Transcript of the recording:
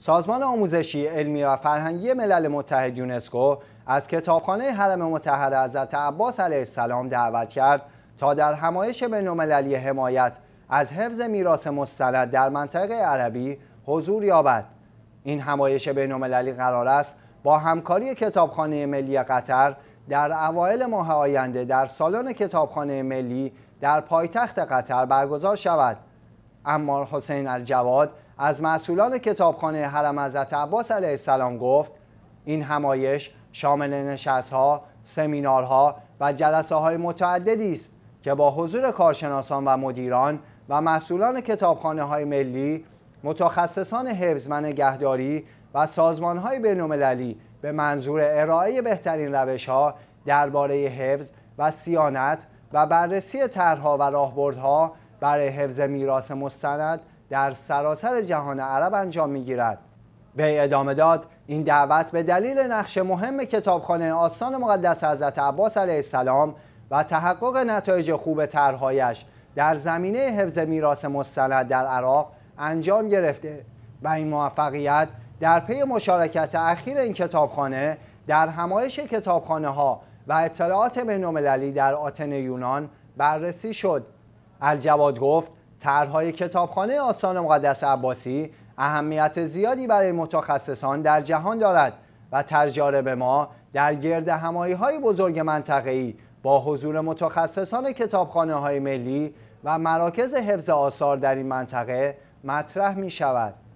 سازمان آموزشی، علمی و فرهنگی ملل متحد یونسکو از کتابخانه حرم متحر حضرت عباس علیه السلام دعوت کرد تا در همایش بین‌المللی حمایت از حفظ میراث مستند در منطقه عربی حضور یابد این همایش بین‌المللی قرار است با همکاری کتابخانه ملی قطر در اوایل ماه آینده در سالن کتابخانه ملی در پایتخت قطر برگزار شود اما حسین الجواد از مسئولان کتابخانه حرم حضرت عباس علیه السلام گفت این همایش شامل نشستها، سمینارها و جلسه های متعددی است که با حضور کارشناسان و مدیران و مسئولان کتابخانه های ملی، متخصصان حفظ و نگهداری و سازمان های به منظور ارائه بهترین روش ها درباره حفظ و سیانت و بررسی طرحها و راهبردها برای حفظ میراث مستند در سراسر جهان عرب انجام می گیرد وی ادامه داد این دعوت به دلیل نقش مهم کتابخانه آستان مقدس حضرت عباس علیه السلام و تحقق نتایج خوب طرحهایش در زمینه حفظ میراث مستند در عراق انجام گرفته و این موفقیت در پی مشارکت اخیر این کتابخانه در همایش کتابخانه ها و اطلاعات بین در آتن یونان بررسی شد الجواد گفت طرحهای کتابخانه آستان مقدس عباسی اهمیت زیادی برای متخصصان در جهان دارد و تجارب ما در گرد همایی های بزرگ ای با حضور متخصصان کتابخانه های ملی و مراکز حفظ آثار در این منطقه مطرح می شود.